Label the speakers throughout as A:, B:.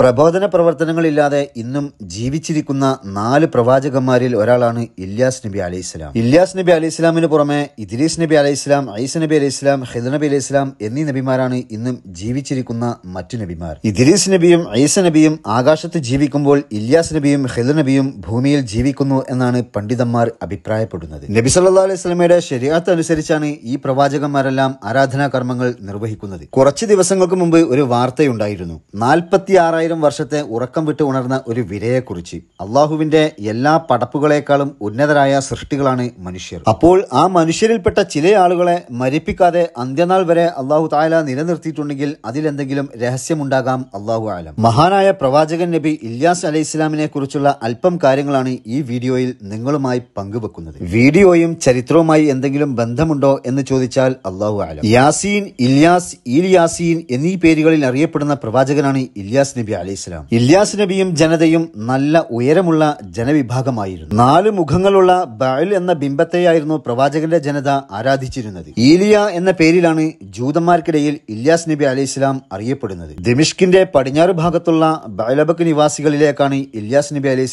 A: പ്രബോധന പ്രവർത്തനങ്ങളില്ലാതെ ഇന്നും ജീവിച്ചിരിക്കുന്ന നാല് പ്രവാചകന്മാരിൽ ഒരാളാണ് ഇല്യാസ് നബി അലൈഹി ഇസ്ലാം ഇല്യാസ് നബി അലൈഹി ഇസ്ലാമിന് പുറമെ ഇദ്രീസ് നബി അലൈഹി ഇസ്ലാം ഐസ നബി അലൈഹി ഇസ്ലാം ഹെദ് നബി അലൈഹി ഇസ്ലാം എന്നീ നബിമാരാണ് ഇന്നും ജീവിച്ചിരിക്കുന്ന മറ്റു നബിമാർ ഇദ്രീസ് നബിയും ഐസ നബിയും ആകാശത്ത് ജീവിക്കുമ്പോൾ ഇല്യാസ് നബിയും ഹെദ് നബിയും ഭൂമിയിൽ ജീവിക്കുന്നു എന്നാണ് പണ്ഡിതന്മാർ അഭിപ്രായപ്പെടുന്നത് നബി സല്ലാ അലൈഹി സ്വലമയുടെ ശരിയാത്ത് അനുസരിച്ചാണ് ഈ പ്രവാചകന്മാരെല്ലാം ആരാധനാ കർമ്മങ്ങൾ നിർവഹിക്കുന്നത് കുറച്ച് ദിവസങ്ങൾക്ക് മുമ്പ് ഒരു വാർത്തയുണ്ടായിരുന്നു നാൽപ്പത്തി പതിനാലായിരം വർഷത്തെ ഉറക്കം വിട്ട് ഉണർന്ന ഒരു വിരയെക്കുറിച്ച് അള്ളാഹുവിന്റെ എല്ലാ പടപ്പുകളെക്കാളും ഉന്നതരായ സൃഷ്ടികളാണ് മനുഷ്യർ അപ്പോൾ ആ മനുഷ്യരിൽപ്പെട്ട ചില ആളുകളെ മരിപ്പിക്കാതെ അന്ത്യനാൾ വരെ അള്ളാഹു തായാല നിലനിർത്തിയിട്ടുണ്ടെങ്കിൽ അതിലെന്തെങ്കിലും രഹസ്യമുണ്ടാകാം അള്ളാഹു ആലം മഹാനായ പ്രവാചകൻ നബി ഇല്യാസ് അലൈഹി ഇസ്ലാമിനെ കുറിച്ചുള്ള അല്പം കാര്യങ്ങളാണ് ഈ വീഡിയോയിൽ നിങ്ങളുമായി പങ്കുവെക്കുന്നത് വീഡിയോയും ചരിത്രവുമായി എന്തെങ്കിലും ബന്ധമുണ്ടോ എന്ന് ചോദിച്ചാൽ അള്ളാഹു ആലം യാസീൻ ഇല്യാസ് ഇൽ യാസീൻ എന്നീ പേരുകളിൽ അറിയപ്പെടുന്ന പ്രവാചകനാണ് ഇല്യാസ് നബി അലൈഹി സ്വലാം നബിയും ജനതയും നല്ല ഉയരമുള്ള ജനവിഭാഗമായിരുന്നു നാല് മുഖങ്ങളുള്ള ബഅൽ എന്ന ബിംബത്തെയായിരുന്നു പ്രവാചകന്റെ ജനത ആരാധിച്ചിരുന്നത് ഈലിയ എന്ന പേരിലാണ് ജൂതന്മാർക്കിടയിൽ ഇല്ലാസ് നബി അലൈഹി അറിയപ്പെടുന്നത് ദിമിഷ്കിന്റെ പടിഞ്ഞാറ് ഭാഗത്തുള്ള ബഅലബക്ക് നിവാസികളിലേക്കാണ് ഇല്ലാസ് നബി അലൈഹി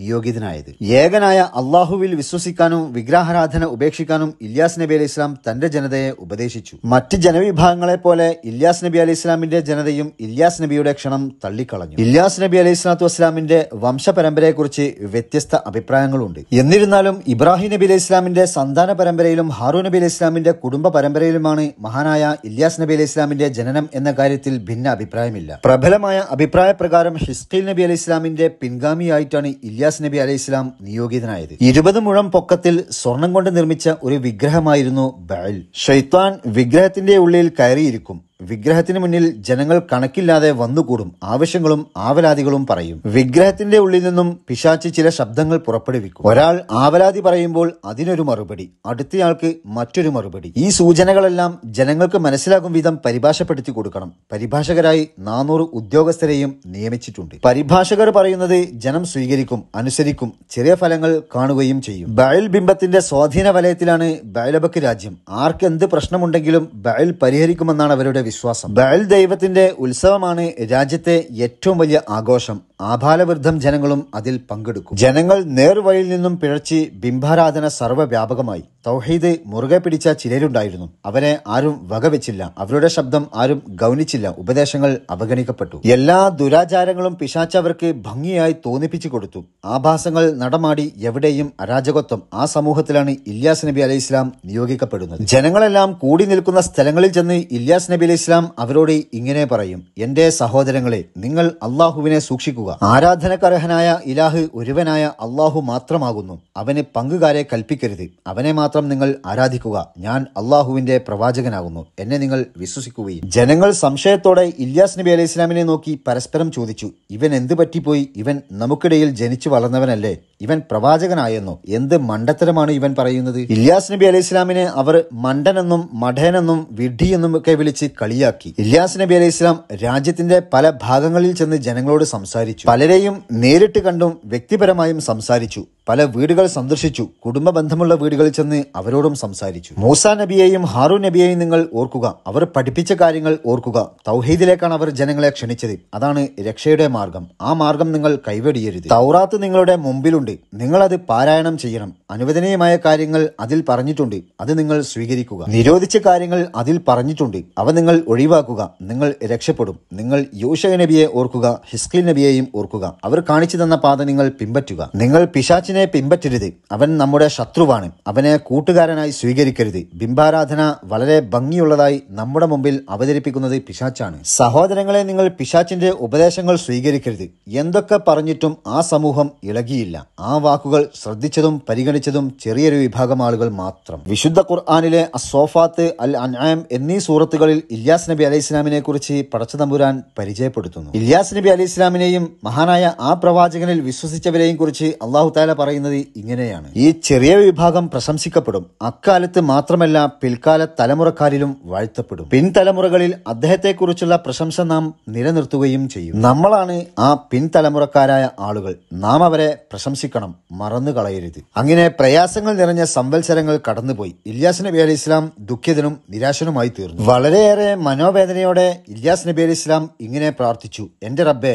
A: നിയോഗിതനായത് ഏകനായ അള്ളാഹുവിൽ വിശ്വസിക്കാനും വിഗ്രഹാരാധന ഉപേക്ഷിക്കാനും ഇല്യാസ് നബി അലൈഹി തന്റെ ജനതയെ ഉപദേശിച്ചു മറ്റ് ജനവിഭാഗങ്ങളെ പോലെ ഇല്യാസ് നബി അലൈഹി സ്വലാമിന്റെ ജനതയും ഇല്യാസ് നബിയുടെ ക്ഷണം തള്ളി തള്ളിക്കളഞ്ഞു ഇല്ലാസ് നബി അലൈഹി സ്വലാത്തു വസ്സലാമിന്റെ വംശപരമ്പരയെക്കുറിച്ച് വ്യത്യസ്ത അഭിപ്രായങ്ങളുണ്ട് എന്നിരുന്നാലും ഇബ്രാഹിം നബി അലൈഹി ഇസ്ലാമിന്റെ സന്താന പരമ്പരയിലും ഹാറൂ നബി അലൈഹി ഇസ്ലാമിന്റെ കുടുംബ പരമ്പരയിലുമാണ് മഹാനായ ഇല്യാസ് നബി അലൈഹി ഇസ്ലാമിന്റെ ജനനം എന്ന കാര്യത്തിൽ ഭിന്ന അഭിപ്രായമില്ല പ്രബലമായ അഭിപ്രായ പ്രകാരം ഹിസ്കിൽ നബി അലൈഹി ഇസ്ലാമിന്റെ പിൻഗാമിയായിട്ടാണ് ഇല്യാസ് നബി അലൈഹി ഇസ്ലാം നിയോഗിതനായത് ഇരുപത് മുഴം പൊക്കത്തിൽ സ്വർണം കൊണ്ട് നിർമ്മിച്ച ഒരു വിഗ്രഹമായിരുന്നു ബഅൽ ഷെയ്ത്താൻ വിഗ്രഹത്തിന്റെ ഉള്ളിൽ കയറിയിരിക്കും വിഗ്രഹത്തിന് മുന്നിൽ ജനങ്ങൾ കണക്കില്ലാതെ വന്നുകൂടും ആവശ്യങ്ങളും ആവലാതികളും പറയും വിഗ്രഹത്തിന്റെ ഉള്ളിൽ നിന്നും പിശാച്ച് ചില ശബ്ദങ്ങൾ പുറപ്പെടുവിക്കും ഒരാൾ ആവലാതി പറയുമ്പോൾ അതിനൊരു മറുപടി അടുത്തയാൾക്ക് മറ്റൊരു മറുപടി ഈ സൂചനകളെല്ലാം ജനങ്ങൾക്ക് മനസ്സിലാകും വിധം പരിഭാഷപ്പെടുത്തി കൊടുക്കണം പരിഭാഷകരായി നാനൂറ് ഉദ്യോഗസ്ഥരെയും നിയമിച്ചിട്ടുണ്ട് പരിഭാഷകർ പറയുന്നത് ജനം സ്വീകരിക്കും അനുസരിക്കും ചെറിയ ഫലങ്ങൾ കാണുകയും ചെയ്യും ബയൽ ബിംബത്തിന്റെ സ്വാധീന വലയത്തിലാണ് ബയലബക്ക് രാജ്യം ആർക്കെന്ത് പ്രശ്നമുണ്ടെങ്കിലും ബയൽ പരിഹരിക്കുമെന്നാണ് അവരുടെ വിശ്വാസം ബഅൽ ദൈവത്തിന്റെ ഉത്സവമാണ് രാജ്യത്തെ ഏറ്റവും വലിയ ആഘോഷം ആഭാലവൃദ്ധം ജനങ്ങളും അതിൽ പങ്കെടുക്കും ജനങ്ങൾ നേർവഴിയിൽ നിന്നും പിഴച്ച് ബിംബാരാധന സർവ്വവ്യാപകമായി തൗഹീദ് മുറുകെ പിടിച്ച ചിലരുണ്ടായിരുന്നു അവരെ ആരും വകവെച്ചില്ല അവരുടെ ശബ്ദം ആരും ഗൗനിച്ചില്ല ഉപദേശങ്ങൾ അവഗണിക്കപ്പെട്ടു എല്ലാ ദുരാചാരങ്ങളും പിശാച്ചവർക്ക് ഭംഗിയായി തോന്നിപ്പിച്ചു കൊടുത്തു ആഭാസങ്ങൾ നടമാടി എവിടെയും അരാജകത്വം ആ സമൂഹത്തിലാണ് ഇല്യാസ് നബി അലൈഹി ഇസ്ലാം നിയോഗിക്കപ്പെടുന്നത് ജനങ്ങളെല്ലാം കൂടി നിൽക്കുന്ന സ്ഥലങ്ങളിൽ ചെന്ന് ഇല്യാസ് നബി അലൈഹി ഇസ്ലാം അവരോട് ഇങ്ങനെ പറയും എന്റെ സഹോദരങ്ങളെ നിങ്ങൾ അള്ളാഹുവിനെ സൂക്ഷിക്കുക ആരാധനക്കർഹനായ ഇലാഹ് ഒരുവനായ അള്ളാഹു മാത്രമാകുന്നു അവന് പങ്കുകാരെ കൽപ്പിക്കരുത് അവനെ മാത്രം മാത്രം നിങ്ങൾ ആരാധിക്കുക ഞാൻ അള്ളാഹുവിന്റെ പ്രവാചകനാകുന്നു എന്നെ നിങ്ങൾ വിശ്വസിക്കുകയും ജനങ്ങൾ സംശയത്തോടെ ഇല്യാസ് നബി അലൈഹി ഇസ്ലാമിനെ നോക്കി പരസ്പരം ചോദിച്ചു ഇവൻ എന്ത് പറ്റിപ്പോയി ഇവൻ നമുക്കിടയിൽ ജനിച്ചു വളർന്നവനല്ലേ ഇവൻ പ്രവാചകനായെന്നോ എന്ത് മണ്ടത്തരമാണ് ഇവൻ പറയുന്നത് ഇല്യാസ് നബി അലൈഹി ഇസ്ലാമിനെ അവർ മണ്ടനെന്നും മഠനെന്നും വിഡ്ഢിയെന്നും ഒക്കെ വിളിച്ച് കളിയാക്കി ഇല്യാസ് നബി അലൈഹി ഇസ്ലാം രാജ്യത്തിന്റെ പല ഭാഗങ്ങളിൽ ചെന്ന് ജനങ്ങളോട് സംസാരിച്ചു പലരെയും നേരിട്ട് കണ്ടും വ്യക്തിപരമായും സംസാരിച്ചു പല വീടുകൾ സന്ദർശിച്ചു കുടുംബ ബന്ധമുള്ള വീടുകളിൽ ചെന്ന് അവരോടും സംസാരിച്ചു മൂസ നബിയെയും ഹാറു നബിയെയും നിങ്ങൾ ഓർക്കുക അവർ പഠിപ്പിച്ച കാര്യങ്ങൾ ഓർക്കുക തൗഹീദിലേക്കാണ് അവർ ജനങ്ങളെ ക്ഷണിച്ചത് അതാണ് രക്ഷയുടെ മാർഗം ആ മാർഗം നിങ്ങൾ കൈവെടിയരുത് തൗറാത്ത് നിങ്ങളുടെ മുമ്പിലുണ്ട് നിങ്ങൾ അത് പാരായണം ചെയ്യണം അനുവദനീയമായ കാര്യങ്ങൾ അതിൽ പറഞ്ഞിട്ടുണ്ട് അത് നിങ്ങൾ സ്വീകരിക്കുക നിരോധിച്ച കാര്യങ്ങൾ അതിൽ പറഞ്ഞിട്ടുണ്ട് അവ നിങ്ങൾ ഒഴിവാക്കുക നിങ്ങൾ രക്ഷപ്പെടും നിങ്ങൾ യൂഷ നബിയെ ഓർക്കുക ഹിസ്കിൽ നബിയെയും ഓർക്കുക അവർ കാണിച്ചു തന്ന പാത നിങ്ങൾ പിൻപറ്റുക നിങ്ങൾ പിശാച്ചിനെ അവനെ പിൻപറ്റരുത് അവൻ നമ്മുടെ ശത്രുവാണ് അവനെ കൂട്ടുകാരനായി സ്വീകരിക്കരുത് ബിംബാരാധന വളരെ ഭംഗിയുള്ളതായി നമ്മുടെ മുമ്പിൽ അവതരിപ്പിക്കുന്നത് പിശാച്ചാണ് സഹോദരങ്ങളെ നിങ്ങൾ പിശാച്ചിന്റെ ഉപദേശങ്ങൾ സ്വീകരിക്കരുത് എന്തൊക്കെ പറഞ്ഞിട്ടും ആ സമൂഹം ഇളകിയില്ല ആ വാക്കുകൾ ശ്രദ്ധിച്ചതും പരിഗണിച്ചതും ചെറിയൊരു വിഭാഗം ആളുകൾ മാത്രം വിശുദ്ധ ഖുർആാനിലെ അസോഫാത്ത് അൽ അൻആം എന്നീ സൂറത്തുകളിൽ ഇല്യാസ് നബി അലൈഹി ഇസ്ലാമിനെ കുറിച്ച് തമ്പുരാൻ പരിചയപ്പെടുത്തുന്നു ഇല്യാസ് നബി അലൈഹി ഇസ്ലാമിനെയും മഹാനായ ആ പ്രവാചകനിൽ വിശ്വസിച്ചവരെയും കുറിച്ച് അള്ളാഹു താല പറയുന്നത് ഇങ്ങനെയാണ് ഈ ചെറിയ വിഭാഗം പ്രശംസിക്കപ്പെടും അക്കാലത്ത് മാത്രമല്ല പിൽക്കാല തലമുറക്കാരിലും വാഴ്ത്തപ്പെടും പിൻതലമുറകളിൽ അദ്ദേഹത്തെക്കുറിച്ചുള്ള പ്രശംസ നാം നിലനിർത്തുകയും ചെയ്യും നമ്മളാണ് ആ പിൻതലമുറക്കാരായ ആളുകൾ നാം അവരെ പ്രശംസിക്കണം മറന്നു കളയരുത് അങ്ങനെ പ്രയാസങ്ങൾ നിറഞ്ഞ സംവത്സരങ്ങൾ കടന്നുപോയി ഇല്യാസ് നബി അലി ഇസ്ലാം ദുഃഖിതനും നിരാശനുമായി തീർന്നു വളരെയേറെ മനോവേദനയോടെ ഇല്യാസ് നബി അലി ഇസ്ലാം ഇങ്ങനെ പ്രാർത്ഥിച്ചു എന്റെ റബ്ബെ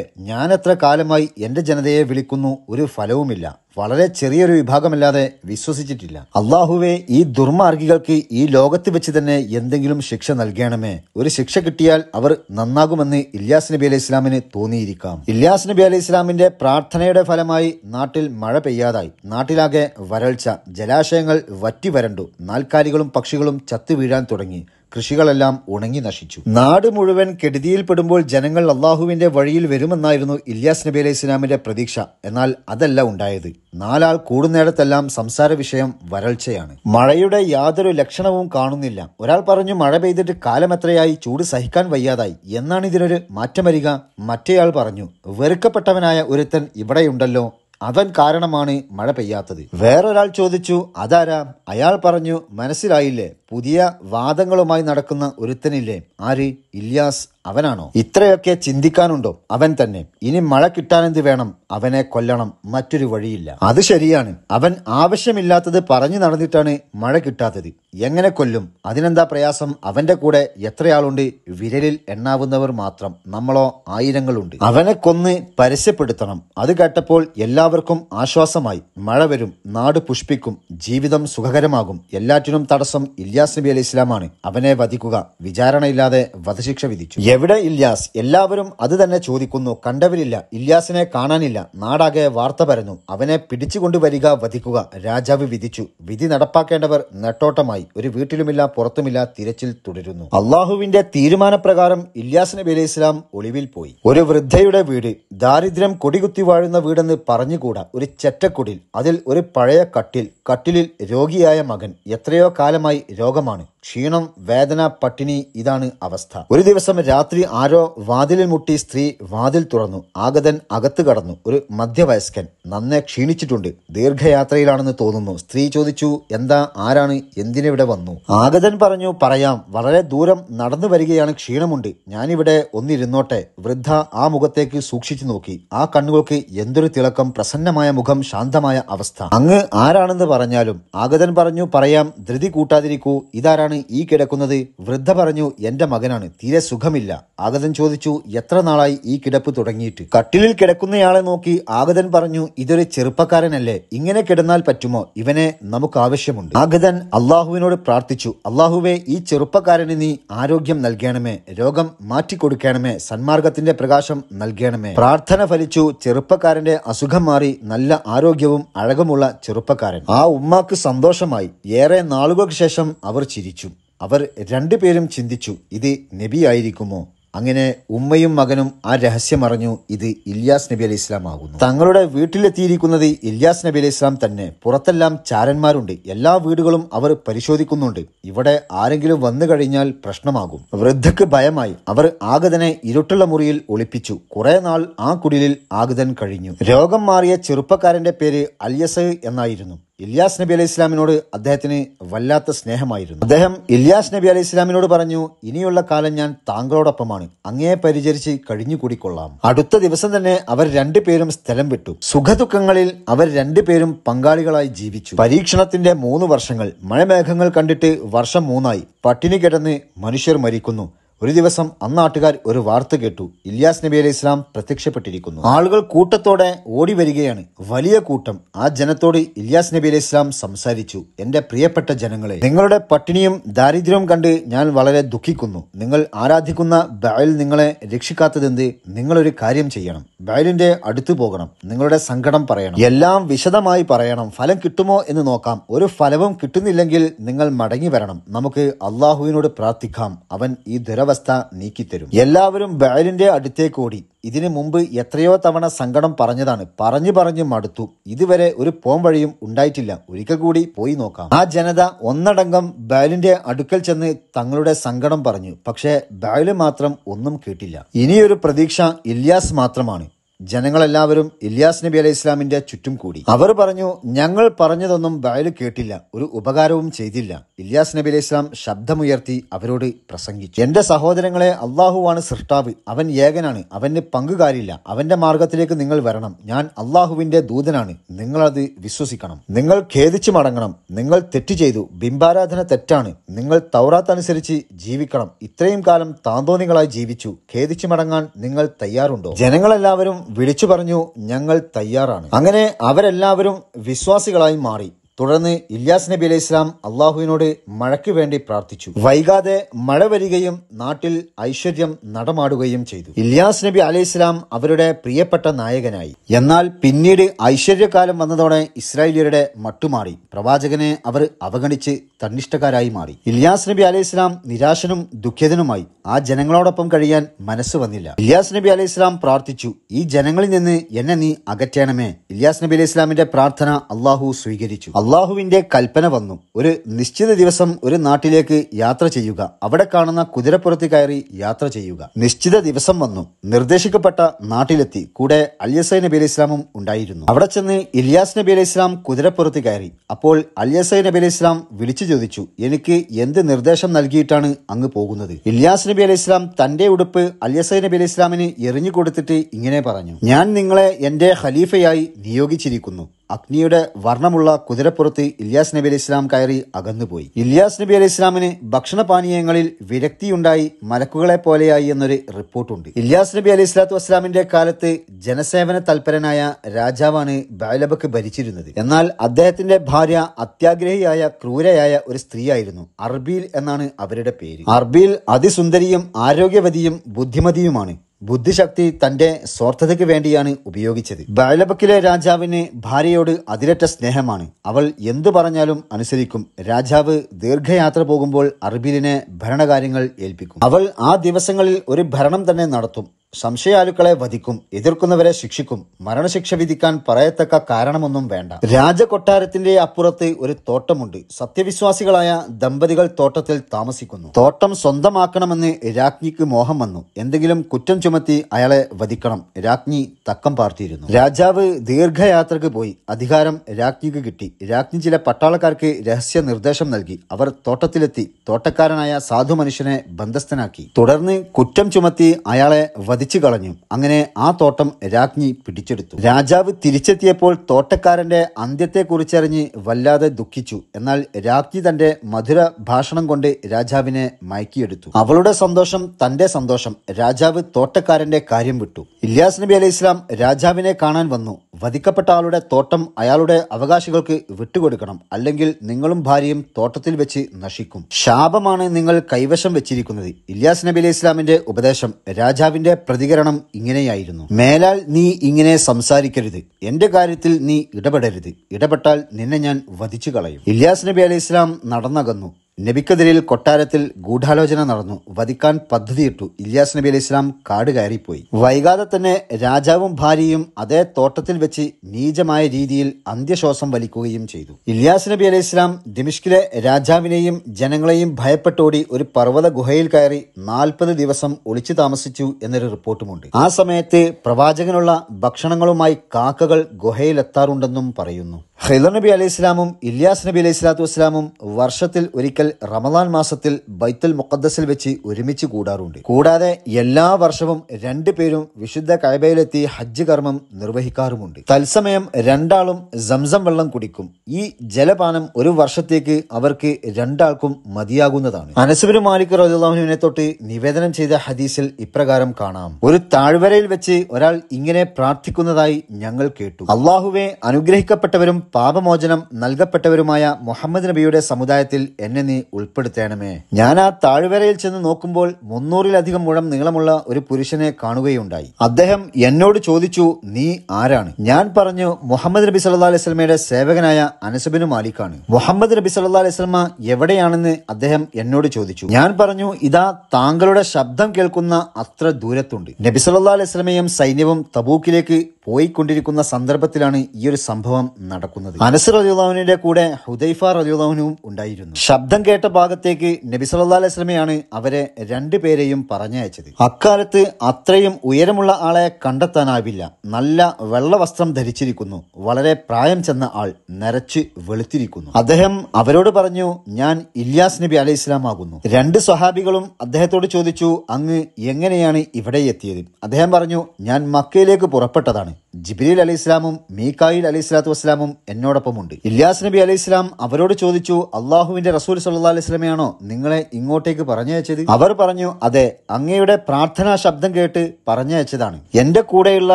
A: എത്ര കാലമായി എന്റെ ജനതയെ വിളിക്കുന്നു ഒരു ഫലവുമില്ല വളരെ ചെറിയൊരു വിഭാഗമല്ലാതെ വിശ്വസിച്ചിട്ടില്ല അള്ളാഹുവെ ഈ ദുർമാർഗികൾക്ക് ഈ ലോകത്ത് വെച്ച് തന്നെ എന്തെങ്കിലും ശിക്ഷ നൽകണമേ ഒരു ശിക്ഷ കിട്ടിയാൽ അവർ നന്നാകുമെന്ന് ഇല്യാസ് നബി അലൈഹി ഇസ്ലാമിന് തോന്നിയിരിക്കാം ഇല്യാസ് നബി അലൈഹി ഇസ്ലാമിന്റെ പ്രാർത്ഥനയുടെ ഫലമായി നാട്ടിൽ മഴ പെയ്യാതായി നാട്ടിലാകെ വരൾച്ച ജലാശയങ്ങൾ വറ്റി വരണ്ടു നാൽക്കാലികളും പക്ഷികളും ചത്തു വീഴാൻ തുടങ്ങി കൃഷികളെല്ലാം ഉണങ്ങി നശിച്ചു നാട് മുഴുവൻ കെടുതിയിൽപ്പെടുമ്പോൾ ജനങ്ങൾ അള്ളാഹുവിന്റെ വഴിയിൽ വരുമെന്നായിരുന്നു ഇല്യാസ് നബി അലൈഹി ഇസ്ലാമിന്റെ പ്രതീക്ഷ എന്നാൽ അതല്ല ഉണ്ടായത് നാലാൾ കൂടുന്നേടത്തെല്ലാം സംസാര വിഷയം വരൾച്ചയാണ് മഴയുടെ യാതൊരു ലക്ഷണവും കാണുന്നില്ല ഒരാൾ പറഞ്ഞു മഴ പെയ്തിട്ട് കാലം എത്രയായി ചൂട് സഹിക്കാൻ വയ്യാതായി എന്നാണ് ഇതിനൊരു മാറ്റം വരിക മറ്റേയാൾ പറഞ്ഞു വെറുക്കപ്പെട്ടവനായ ഒരുത്തൻ ഇവിടെയുണ്ടല്ലോ അവൻ കാരണമാണ് മഴ പെയ്യാത്തത് വേറൊരാൾ ചോദിച്ചു അതാരാ അയാൾ പറഞ്ഞു മനസ്സിലായില്ലേ പുതിയ വാദങ്ങളുമായി നടക്കുന്ന ഒരുത്തനില്ലേ ആര് ഇല്യാസ് അവനാണോ ഇത്രയൊക്കെ ചിന്തിക്കാനുണ്ടോ അവൻ തന്നെ ഇനി മഴ കിട്ടാനെന്ത് വേണം അവനെ കൊല്ലണം മറ്റൊരു വഴിയില്ല അത് ശരിയാണ് അവൻ ആവശ്യമില്ലാത്തത് പറഞ്ഞു നടന്നിട്ടാണ് മഴ കിട്ടാത്തത് എങ്ങനെ കൊല്ലും അതിനെന്താ പ്രയാസം അവന്റെ കൂടെ എത്രയാളുണ്ട് വിരലിൽ എണ്ണാവുന്നവർ മാത്രം നമ്മളോ ആയിരങ്ങളുണ്ട് അവനെ കൊന്ന് പരസ്യപ്പെടുത്തണം അത് കേട്ടപ്പോൾ എല്ലാവർക്കും ആശ്വാസമായി മഴ വരും നാട് പുഷ്പിക്കും ജീവിതം സുഖകരമാകും എല്ലാറ്റിനും തടസ്സം ഇല്ലാ ഇല്യാസ് നബി അലി ഇസ്ലാമാണ് അവനെ വധിക്കുക വിചാരണയില്ലാതെ വധശിക്ഷ വിധിച്ചു എവിടെ ഇല്യാസ് എല്ലാവരും അത് തന്നെ ചോദിക്കുന്നു കണ്ടവരില്ല ഇല്യാസിനെ കാണാനില്ല നാടാകെ വാർത്ത പരന്നു അവനെ പിടിച്ചുകൊണ്ടുവരിക വധിക്കുക രാജാവ് വിധിച്ചു വിധി നടപ്പാക്കേണ്ടവർ നെട്ടോട്ടമായി ഒരു വീട്ടിലുമില്ല പുറത്തുമില്ല തിരച്ചിൽ തുടരുന്നു അള്ളാഹുവിന്റെ തീരുമാനപ്രകാരം ഇല്യാസ് നബി അലി ഇസ്ലാം ഒളിവിൽ പോയി ഒരു വൃദ്ധയുടെ വീട് ദാരിദ്ര്യം കൊടികുത്തി വാഴുന്ന വീടെന്ന് പറഞ്ഞുകൂടാ ഒരു ചെറ്റക്കുടിൽ അതിൽ ഒരു പഴയ കട്ടിൽ കട്ടിലിൽ രോഗിയായ മകൻ എത്രയോ കാലമായി ലോകമാണ് ക്ഷീണം വേദന പട്ടിണി ഇതാണ് അവസ്ഥ ഒരു ദിവസം രാത്രി ആരോ വാതിലിൽ മുട്ടി സ്ത്രീ വാതിൽ തുറന്നു ആഗതൻ അകത്ത് കടന്നു ഒരു മധ്യവയസ്കൻ നന്നെ ക്ഷീണിച്ചിട്ടുണ്ട് ദീർഘയാത്രയിലാണെന്ന് തോന്നുന്നു സ്ത്രീ ചോദിച്ചു എന്താ ആരാണ് എന്തിനിവിടെ വന്നു ആഗതൻ പറഞ്ഞു പറയാം വളരെ ദൂരം നടന്നു വരികയാണ് ക്ഷീണമുണ്ട് ഞാനിവിടെ ഒന്നിരുന്നോട്ടെ വൃദ്ധ ആ മുഖത്തേക്ക് സൂക്ഷിച്ചു നോക്കി ആ കണ്ണുകൾക്ക് എന്തൊരു തിളക്കം പ്രസന്നമായ മുഖം ശാന്തമായ അവസ്ഥ അങ്ങ് ആരാണെന്ന് പറഞ്ഞാലും ആഗതൻ പറഞ്ഞു പറയാം ധൃതി കൂട്ടാതിരിക്കൂ നോക്കൂ ഇതാരാണ് ഈ കിടക്കുന്നത് വൃദ്ധ പറഞ്ഞു എന്റെ മകനാണ് തീരെ സുഖമില്ല ആഗതൻ ചോദിച്ചു എത്ര നാളായി ഈ കിടപ്പ് തുടങ്ങിയിട്ട് കട്ടിലിൽ കിടക്കുന്നയാളെ നോക്കി ആഗതൻ പറഞ്ഞു ഇതൊരു ചെറുപ്പക്കാരനല്ലേ ഇങ്ങനെ കിടന്നാൽ പറ്റുമോ ഇവനെ നമുക്ക് ആവശ്യമുണ്ട് ആഗതൻ അള്ളാഹുവിനോട് പ്രാർത്ഥിച്ചു അള്ളാഹുവെ ഈ ചെറുപ്പക്കാരന് നീ ആരോഗ്യം നൽകണമേ രോഗം മാറ്റിക്കൊടുക്കണമേ സന്മാർഗത്തിന്റെ പ്രകാശം നൽകണമേ പ്രാർത്ഥന ഫലിച്ചു ചെറുപ്പക്കാരന്റെ അസുഖം മാറി നല്ല ആരോഗ്യവും അഴകുമുള്ള ചെറുപ്പക്കാരൻ ആ ഉമ്മാക്ക് സന്തോഷമായി ഏറെ നാളുകൾക്ക് ശേഷം അവർ ചിരിച്ചു അവർ രണ്ടുപേരും ചിന്തിച്ചു ഇത് നബിയായിരിക്കുമോ അങ്ങനെ ഉമ്മയും മകനും ആ രഹസ്യം അറിഞ്ഞു ഇത് ഇല്യാസ് നബി അലൈഹി ഇസ്ലാം ആകുന്നു തങ്ങളുടെ വീട്ടിലെത്തിയിരിക്കുന്നത് ഇല്യാസ് നബി അലൈഹി ഇസ്ലാം തന്നെ പുറത്തെല്ലാം ചാരന്മാരുണ്ട് എല്ലാ വീടുകളും അവർ പരിശോധിക്കുന്നുണ്ട് ഇവിടെ ആരെങ്കിലും വന്നു കഴിഞ്ഞാൽ പ്രശ്നമാകും വൃദ്ധക്ക് ഭയമായി അവർ ആഗതനെ ഇരുട്ടുള്ള മുറിയിൽ ഒളിപ്പിച്ചു കുറെ നാൾ ആ കുടിലിൽ ആഗതൻ കഴിഞ്ഞു രോഗം മാറിയ ചെറുപ്പക്കാരന്റെ പേര് അൽയസ് എന്നായിരുന്നു ഇലിയാസ് നബി അലൈഹി ഇസ്ലാമിനോട് അദ്ദേഹത്തിന് വല്ലാത്ത സ്നേഹമായിരുന്നു അദ്ദേഹം ഇലിയാസ് നബി അലൈഹി ഇസ്ലാമിനോട് പറഞ്ഞു ഇനിയുള്ള കാലം ഞാൻ താങ്കളോടൊപ്പമാണ് അങ്ങയെ പരിചരിച്ച് കഴിഞ്ഞുകൂടിക്കൊള്ളാം അടുത്ത ദിവസം തന്നെ അവർ രണ്ടുപേരും സ്ഥലം വിട്ടു സുഖദുഃഖങ്ങളിൽ അവർ രണ്ടുപേരും പങ്കാളികളായി ജീവിച്ചു പരീക്ഷണത്തിന്റെ മൂന്ന് വർഷങ്ങൾ മഴമേഘങ്ങൾ കണ്ടിട്ട് വർഷം മൂന്നായി പട്ടിണി കിടന്ന് മനുഷ്യർ മരിക്കുന്നു ഒരു ദിവസം അന്നാട്ടുകാർ ഒരു വാർത്ത കേട്ടു ഇല്യാസ് നബി അലൈഹി ഇസ്ലാം പ്രത്യക്ഷപ്പെട്ടിരിക്കുന്നു ആളുകൾ കൂട്ടത്തോടെ ഓടി വരികയാണ് വലിയ കൂട്ടം ആ ജനത്തോട് ഇല്യാസ് നബി അലൈഹി ഇസ്ലാം സംസാരിച്ചു എന്റെ പ്രിയപ്പെട്ട ജനങ്ങളെ നിങ്ങളുടെ പട്ടിണിയും ദാരിദ്ര്യവും കണ്ട് ഞാൻ വളരെ ദുഃഖിക്കുന്നു നിങ്ങൾ ആരാധിക്കുന്ന ബയൽ നിങ്ങളെ രക്ഷിക്കാത്തതെന്ത് നിങ്ങളൊരു കാര്യം ചെയ്യണം ബയലിന്റെ അടുത്തു പോകണം നിങ്ങളുടെ സങ്കടം പറയണം എല്ലാം വിശദമായി പറയണം ഫലം കിട്ടുമോ എന്ന് നോക്കാം ഒരു ഫലവും കിട്ടുന്നില്ലെങ്കിൽ നിങ്ങൾ മടങ്ങി വരണം നമുക്ക് അള്ളാഹുവിനോട് പ്രാർത്ഥിക്കാം അവൻ ഈ ദുര ദുരവസ്ഥ നീക്കിത്തരും എല്ലാവരും ബാലിന്റെ അടുത്തേക്ക് ഓടി ഇതിനു മുമ്പ് എത്രയോ തവണ സങ്കടം പറഞ്ഞതാണ് പറഞ്ഞു പറഞ്ഞു മടുത്തു ഇതുവരെ ഒരു പോംവഴിയും ഉണ്ടായിട്ടില്ല ഒരിക്കൽ കൂടി പോയി നോക്കാം ആ ജനത ഒന്നടങ്കം ബാലിന്റെ അടുക്കൽ ചെന്ന് തങ്ങളുടെ സങ്കടം പറഞ്ഞു പക്ഷേ ബഹല് മാത്രം ഒന്നും കേട്ടില്ല ഇനിയൊരു പ്രതീക്ഷ ഇല്യാസ് മാത്രമാണ് ജനങ്ങളെല്ലാവരും ഇലിയാസ് നബി അലൈഹി ഇസ്ലാമിന്റെ ചുറ്റും കൂടി അവർ പറഞ്ഞു ഞങ്ങൾ പറഞ്ഞതൊന്നും ബയൽ കേട്ടില്ല ഒരു ഉപകാരവും ചെയ്തില്ല ഇലിയാസ് നബി അലൈഹി ഇസ്ലാം ശബ്ദമുയർത്തി അവരോട് പ്രസംഗിച്ചു എന്റെ സഹോദരങ്ങളെ അള്ളാഹുവാണ് സൃഷ്ടാവ് അവൻ ഏകനാണ് അവന് പങ്കുകാരില്ല അവന്റെ മാർഗത്തിലേക്ക് നിങ്ങൾ വരണം ഞാൻ അള്ളാഹുവിന്റെ ദൂതനാണ് നിങ്ങളത് വിശ്വസിക്കണം നിങ്ങൾ ഖേദിച്ചു മടങ്ങണം നിങ്ങൾ തെറ്റ് ചെയ്തു ബിംബാരാധന തെറ്റാണ് നിങ്ങൾ തൗറാത്ത് അനുസരിച്ച് ജീവിക്കണം ഇത്രയും കാലം താന്തോന്നികളായി ജീവിച്ചു ഖേദിച്ചു മടങ്ങാൻ നിങ്ങൾ തയ്യാറുണ്ടോ ജനങ്ങളെല്ലാവരും വിളിച്ചു പറഞ്ഞു ഞങ്ങൾ തയ്യാറാണ് അങ്ങനെ അവരെല്ലാവരും വിശ്വാസികളായി മാറി തുടർന്ന് ഇല്യാസ് നബി അലൈഹി ഇസ്ലാം അള്ളാഹുവിനോട് മഴയ്ക്ക് വേണ്ടി പ്രാർത്ഥിച്ചു വൈകാതെ മഴ വരികയും നാട്ടിൽ ഐശ്വര്യം നടമാടുകയും ചെയ്തു ഇല്യാസ് നബി അലൈഹി ഇസ്ലാം അവരുടെ പ്രിയപ്പെട്ട നായകനായി എന്നാൽ പിന്നീട് ഐശ്വര്യകാലം വന്നതോടെ ഇസ്രായേലിയരുടെ മട്ടുമാറി പ്രവാചകനെ അവർ അവഗണിച്ച് തന്നിഷ്ടക്കാരായി മാറി ഇല്യാസ് നബി അലൈഹി ഇസ്ലാം നിരാശനും ദുഃഖിതനുമായി ആ ജനങ്ങളോടൊപ്പം കഴിയാൻ മനസ്സ് വന്നില്ല ഇലിയാസ് നബി അലൈഹി ഇസ്ലാം പ്രാർത്ഥിച്ചു ഈ ജനങ്ങളിൽ നിന്ന് എന്നെ നീ അകറ്റണമേ ഇലിയാസ് നബി അലൈഹി ഇസ്ലാമിന്റെ പ്രാർത്ഥന അള്ളാഹു സ്വീകരിച്ചു അള്ളാഹുവിന്റെ കൽപ്പന വന്നു ഒരു നിശ്ചിത ദിവസം ഒരു നാട്ടിലേക്ക് യാത്ര ചെയ്യുക അവിടെ കാണുന്ന കുതിരപ്പുറത്ത് കയറി യാത്ര ചെയ്യുക നിശ്ചിത ദിവസം വന്നു നിർദ്ദേശിക്കപ്പെട്ട നാട്ടിലെത്തി കൂടെ അല്യസൈ നബി അലൈഹി ഇസ്ലാമും ഉണ്ടായിരുന്നു അവിടെ ചെന്ന് ഇലിയാസ് നബി അലൈഹി ഇസ്ലാം കുതിരപ്പുറത്ത് കയറി അപ്പോൾ അല്യസൈ നബി അലൈഹി ഇസ്ലാം വിളിച്ചു ചോദിച്ചു എനിക്ക് എന്ത് നിർദ്ദേശം നൽകിയിട്ടാണ് അങ്ങ് പോകുന്നത് ഇല്യാസ് നബി അലൈഹി ഇസ്ലാം തന്റെ ഉടുപ്പ് അല്യസൈ നബി അലൈഹി ഇസ്ലാമിന് എറിഞ്ഞു കൊടുത്തിട്ട് ഇങ്ങനെ പറഞ്ഞു ഞാൻ നിങ്ങളെ എന്റെ ഖലീഫയായി നിയോഗിച്ചിരിക്കുന്നു അഗ്നിയുടെ വർണ്ണമുള്ള കുതിരപ്പുറത്ത് ഇല്യാസ് നബി അലി ഇസ്ലാം കയറി അകന്നുപോയി ഇല്യാസ് നബി അലി ഇസ്ലാമിന് ഭക്ഷണപാനീയങ്ങളിൽ വിരക്തിയുണ്ടായി മലക്കുകളെ പോലെയായി എന്നൊരു റിപ്പോർട്ടുണ്ട് ഇല്യാസ് നബി അലി ഇസ്ലാത്തു വസ്ലാമിന്റെ കാലത്ത് ജനസേവന തൽപരനായ രാജാവാണ് ബൈലബക്ക് ഭരിച്ചിരുന്നത് എന്നാൽ അദ്ദേഹത്തിന്റെ ഭാര്യ അത്യാഗ്രഹിയായ ക്രൂരയായ ഒരു സ്ത്രീയായിരുന്നു അർബീൽ എന്നാണ് അവരുടെ പേര് അർബീൽ അതിസുന്ദരിയും ആരോഗ്യവതിയും ബുദ്ധിമതിയുമാണ് ബുദ്ധിശക്തി തന്റെ സ്വാർത്ഥതയ്ക്ക് വേണ്ടിയാണ് ഉപയോഗിച്ചത് ബൈലബക്കിലെ രാജാവിന് ഭാര്യയോട് അതിരറ്റ സ്നേഹമാണ് അവൾ എന്തു പറഞ്ഞാലും അനുസരിക്കും രാജാവ് ദീർഘയാത്ര പോകുമ്പോൾ അർബിലിനെ ഭരണകാര്യങ്ങൾ ഏൽപ്പിക്കും അവൾ ആ ദിവസങ്ങളിൽ ഒരു ഭരണം തന്നെ നടത്തും സംശയാലുക്കളെ വധിക്കും എതിർക്കുന്നവരെ ശിക്ഷിക്കും മരണശിക്ഷ വിധിക്കാൻ പറയത്തക്ക കാരണമൊന്നും വേണ്ട രാജകൊട്ടാരത്തിന്റെ അപ്പുറത്ത് ഒരു തോട്ടമുണ്ട് സത്യവിശ്വാസികളായ ദമ്പതികൾ തോട്ടത്തിൽ താമസിക്കുന്നു തോട്ടം സ്വന്തമാക്കണമെന്ന് രാജ്ഞിക്ക് മോഹം വന്നു എന്തെങ്കിലും കുറ്റം ചുമത്തി അയാളെ വധിക്കണം രാജ്ഞി തക്കം പാർത്തിയിരുന്നു രാജാവ് ദീർഘയാത്രക്ക് പോയി അധികാരം രാജ്ഞിക്ക് കിട്ടി രാജ്ഞി ചില പട്ടാളക്കാർക്ക് രഹസ്യ നിർദ്ദേശം നൽകി അവർ തോട്ടത്തിലെത്തി തോട്ടക്കാരനായ സാധു മനുഷ്യനെ ബന്ധസ്ഥനാക്കി തുടർന്ന് കുറ്റം ചുമത്തി അയാളെ വധി പതിച്ചു കളഞ്ഞു അങ്ങനെ ആ തോട്ടം രാജ്ഞി പിടിച്ചെടുത്തു രാജാവ് തിരിച്ചെത്തിയപ്പോൾ തോട്ടക്കാരന്റെ കുറിച്ചറിഞ്ഞ് വല്ലാതെ ദുഃഖിച്ചു എന്നാൽ രാജ്ഞി തന്റെ മധുര ഭാഷണം കൊണ്ട് രാജാവിനെ മയക്കിയെടുത്തു അവളുടെ സന്തോഷം തന്റെ സന്തോഷം രാജാവ് തോട്ടക്കാരന്റെ കാര്യം വിട്ടു ഇല്ലാസ് നബി അലൈഹി ഇസ്ലാം രാജാവിനെ കാണാൻ വന്നു വധിക്കപ്പെട്ട ആളുടെ തോട്ടം അയാളുടെ അവകാശികൾക്ക് വിട്ടുകൊടുക്കണം അല്ലെങ്കിൽ നിങ്ങളും ഭാര്യയും തോട്ടത്തിൽ വെച്ച് നശിക്കും ശാപമാണ് നിങ്ങൾ കൈവശം വെച്ചിരിക്കുന്നത് ഇല്യാസ് നബി അലൈഹി ഇസ്ലാമിന്റെ ഉപദേശം രാജാവിന്റെ പ്രതികരണം ഇങ്ങനെയായിരുന്നു മേലാൽ നീ ഇങ്ങനെ സംസാരിക്കരുത് എന്റെ കാര്യത്തിൽ നീ ഇടപെടരുത് ഇടപെട്ടാൽ നിന്നെ ഞാൻ വധിച്ചു കളയും ഇല്യാസ് നബി അലൈഹി നടന്നകന്നു നബിക്കെതിരിൽ കൊട്ടാരത്തിൽ ഗൂഢാലോചന നടന്നു വധിക്കാൻ പദ്ധതിയിട്ടു ഇലിയാസ് നബി അലി ഇസ്ലാം കാട് കയറിപ്പോയി വൈകാതെ തന്നെ രാജാവും ഭാര്യയും അതേ തോട്ടത്തിൽ വെച്ച് നീചമായ രീതിയിൽ അന്ത്യശ്വാസം വലിക്കുകയും ചെയ്തു ഇലിയാസ് നബി അലി ഇസ്ലാം ദിമിഷ്കിലെ രാജാവിനെയും ജനങ്ങളെയും ഭയപ്പെട്ടോടി ഒരു പർവ്വത ഗുഹയിൽ കയറി നാൽപ്പത് ദിവസം ഒളിച്ചു താമസിച്ചു എന്നൊരു റിപ്പോർട്ടുമുണ്ട് ആ സമയത്ത് പ്രവാചകനുള്ള ഭക്ഷണങ്ങളുമായി കാക്കകൾ ഗുഹയിലെത്താറുണ്ടെന്നും പറയുന്നു ഹൈദർ നബി അലൈഹി ഇസ്ലാമും ഇല്യാസ് നബി അലൈഹി സ്വലാത്തു വസ്സലാമും വർഷത്തിൽ ഒരിക്കൽ റമദാൻ മാസത്തിൽ ബൈത്തുൽ മുഖദ്ദസിൽ വെച്ച് ഒരുമിച്ച് കൂടാറുണ്ട് കൂടാതെ എല്ലാ വർഷവും രണ്ടു പേരും വിശുദ്ധ കഴബയിലെത്തി ഹജ്ജ് കർമ്മം നിർവഹിക്കാറുമുണ്ട് തത്സമയം രണ്ടാളും സംസം വെള്ളം കുടിക്കും ഈ ജലപാനം ഒരു വർഷത്തേക്ക് അവർക്ക് രണ്ടാൾക്കും മതിയാകുന്നതാണ് അനസുബിന് മാലിക് റജുല്ലാഹുവിനെ തൊട്ട് നിവേദനം ചെയ്ത ഹദീസിൽ ഇപ്രകാരം കാണാം ഒരു താഴ്വരയിൽ വെച്ച് ഒരാൾ ഇങ്ങനെ പ്രാർത്ഥിക്കുന്നതായി ഞങ്ങൾ കേട്ടു അള്ളാഹുവെ അനുഗ്രഹിക്കപ്പെട്ടവരും പാപമോചനം നൽകപ്പെട്ടവരുമായ മുഹമ്മദ് നബിയുടെ സമുദായത്തിൽ എന്നെ നീ ഉൾപ്പെടുത്തേണമേ ഞാൻ ആ താഴ്വരയിൽ ചെന്ന് നോക്കുമ്പോൾ മുന്നൂറിലധികം മുഴം നീളമുള്ള ഒരു പുരുഷനെ കാണുകയുണ്ടായി അദ്ദേഹം എന്നോട് ചോദിച്ചു നീ ആരാണ് ഞാൻ പറഞ്ഞു മുഹമ്മദ് നബി സല്ലാ അലൈസ്മയുടെ സേവകനായ അനസബിന് മാലിക്കാണ് മുഹമ്മദ് നബി സല്ലാ അലൈസ്മ എവിടെയാണെന്ന് അദ്ദേഹം എന്നോട് ചോദിച്ചു ഞാൻ പറഞ്ഞു ഇതാ താങ്കളുടെ ശബ്ദം കേൾക്കുന്ന അത്ര ദൂരത്തുണ്ട് നബി സല്ലാ അലൈസ്മയും സൈന്യവും തബൂക്കിലേക്ക് പോയിക്കൊണ്ടിരിക്കുന്ന സന്ദർഭത്തിലാണ് ഈ ഒരു സംഭവം നടക്കുന്നത് അനസ് റലിയുള്ളവനിന്റെ കൂടെ ഹുദൈഫ റലിയുള്ളവനും ഉണ്ടായിരുന്നു ശബ്ദം കേട്ട ഭാഗത്തേക്ക് നബി സല്ലാ സ്വലമയാണ് അവരെ രണ്ടുപേരെയും പറഞ്ഞയച്ചത് അക്കാലത്ത് അത്രയും ഉയരമുള്ള ആളെ കണ്ടെത്താനാവില്ല നല്ല വെള്ള വസ്ത്രം ധരിച്ചിരിക്കുന്നു വളരെ പ്രായം ചെന്ന ആൾ നിറച്ച് വെളുത്തിരിക്കുന്നു അദ്ദേഹം അവരോട് പറഞ്ഞു ഞാൻ ഇല്യാസ് നബി അലൈഹി ഇസ്ലാം ആകുന്നു രണ്ട് സ്വഹാബികളും അദ്ദേഹത്തോട് ചോദിച്ചു അങ്ങ് എങ്ങനെയാണ് ഇവിടെ എത്തിയത് അദ്ദേഹം പറഞ്ഞു ഞാൻ മക്കയിലേക്ക് പുറപ്പെട്ടതാണ് ജിബ്രീൽ അലൈഹി ഇസ്ലാമും മീക്കായിൽ അലൈഹി സ്വലാത്തു വസ്സലാമും എന്നോടൊപ്പമുണ്ട് ഇല്ലാസ് നബി അലൈഹി ഇസ്ലാം അവരോട് ചോദിച്ചു അള്ളാഹുവിന്റെ റസൂൽ സല്ലാ അലൈഹി സ്വലമയാണോ നിങ്ങളെ ഇങ്ങോട്ടേക്ക് പറഞ്ഞയച്ചത് അവർ പറഞ്ഞു അതെ അങ്ങയുടെ പ്രാർത്ഥനാ ശബ്ദം കേട്ട് പറഞ്ഞയച്ചതാണ് എന്റെ കൂടെയുള്ള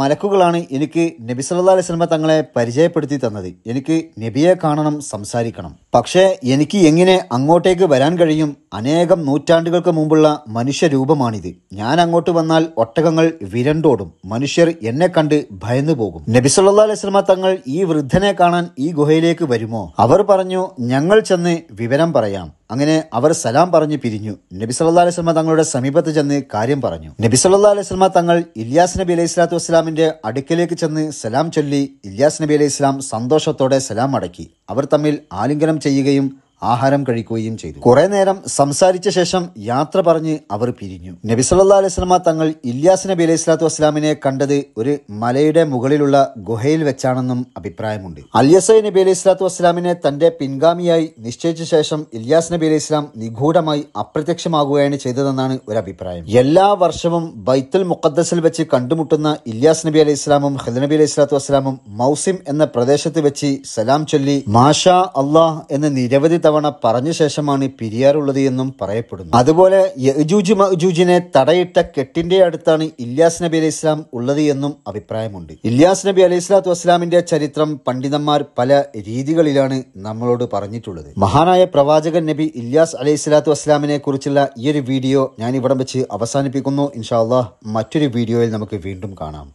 A: മലക്കുകളാണ് എനിക്ക് നബി സല്ലാ അലൈഹി സ്വലമ തങ്ങളെ പരിചയപ്പെടുത്തി തന്നത് എനിക്ക് നബിയെ കാണണം സംസാരിക്കണം പക്ഷേ എനിക്ക് എങ്ങനെ അങ്ങോട്ടേക്ക് വരാൻ കഴിയും അനേകം നൂറ്റാണ്ടുകൾക്ക് മുമ്പുള്ള മനുഷ്യരൂപമാണിത് ഞാൻ അങ്ങോട്ട് വന്നാൽ ഒട്ടകങ്ങൾ വിരണ്ടോടും മനുഷ്യർ എന്നെ കണ്ട് ഭയന്നു പോകും നബിസല്ലാ അലൈസ്മ തങ്ങൾ ഈ വൃദ്ധനെ കാണാൻ ഈ ഗുഹയിലേക്ക് വരുമോ അവർ പറഞ്ഞു ഞങ്ങൾ ചെന്ന് വിവരം പറയാം അങ്ങനെ അവർ സലാം പറഞ്ഞു പിരിഞ്ഞു നബി സല്ലാ അലൈഹി സ്വലമ തങ്ങളുടെ സമീപത്ത് ചെന്ന് കാര്യം പറഞ്ഞു നബി സല്ലാ അലൈഹി സ്വലമ തങ്ങൾ ഇല്യാസ് നബി അലൈഹി സ്വലാത്തു വസ്സലാമിന്റെ അടുക്കലേക്ക് ചെന്ന് സലാം ചൊല്ലി ഇല്യാസ് നബി അലൈഹി സ്വലാം സന്തോഷത്തോടെ സലാം അടക്കി അവർ തമ്മിൽ ആലിംഗനം ചെയ്യുകയും ആഹാരം കഴിക്കുകയും ചെയ്തു കുറെ നേരം സംസാരിച്ച ശേഷം യാത്ര പറഞ്ഞ് അവർ പിരിഞ്ഞു നബി സല്ലാ അലൈസ്ലമ തങ്ങൾ ഇല്ലാസ് നബി അലൈഹി സ്വലാത്തു വസ്ലാമിനെ കണ്ടത് ഒരു മലയുടെ മുകളിലുള്ള ഗുഹയിൽ വെച്ചാണെന്നും അഭിപ്രായമുണ്ട് അല്യസൈ നബി അലൈഹി സ്വലാത്തു വസ്ലാമിനെ തന്റെ പിൻഗാമിയായി നിശ്ചയിച്ച ശേഷം ഇല്ലാസ് നബി അലൈഹി സ്വലാം നിഗൂഢമായി അപ്രത്യക്ഷമാകുകയാണ് ചെയ്തതെന്നാണ് ഒരു അഭിപ്രായം എല്ലാ വർഷവും ബൈത്തുൽ മുഖദ്ദസിൽ വെച്ച് കണ്ടുമുട്ടുന്ന ഇല്ലാസ് നബി അലൈഹി സ്വലാമും ഹദ് നബി അലൈഹി സ്വലാത്തു വസ്ലാമും മൗസിം എന്ന പ്രദേശത്ത് വെച്ച് സലാം ചൊല്ലി മാഷ അള്ളാഹ് എന്ന് നിരവധി തവണ പറഞ്ഞ ശേഷമാണ് പിരിയാറുള്ളത് എന്നും പറയപ്പെടുന്നു അതുപോലെ യജൂജിനെ തടയിട്ട കെട്ടിന്റെ അടുത്താണ് ഇല്യാസ് നബി അലൈഹി ഇസ്ലാം ഉള്ളത് എന്നും അഭിപ്രായമുണ്ട് ഇല്യാസ് നബി അലൈഹി സ്വലാത്തു വസ്ലാമിന്റെ ചരിത്രം പണ്ഡിതന്മാർ പല രീതികളിലാണ് നമ്മളോട് പറഞ്ഞിട്ടുള്ളത് മഹാനായ പ്രവാചകൻ നബി ഇല്യാസ് അലൈഹി സ്വലാത്തു വസ്ലാമിനെ കുറിച്ചുള്ള ഈ ഒരു വീഡിയോ ഞാൻ ഇവിടെ വെച്ച് അവസാനിപ്പിക്കുന്നു ഇൻഷാ മറ്റൊരു വീഡിയോയിൽ നമുക്ക് വീണ്ടും കാണാം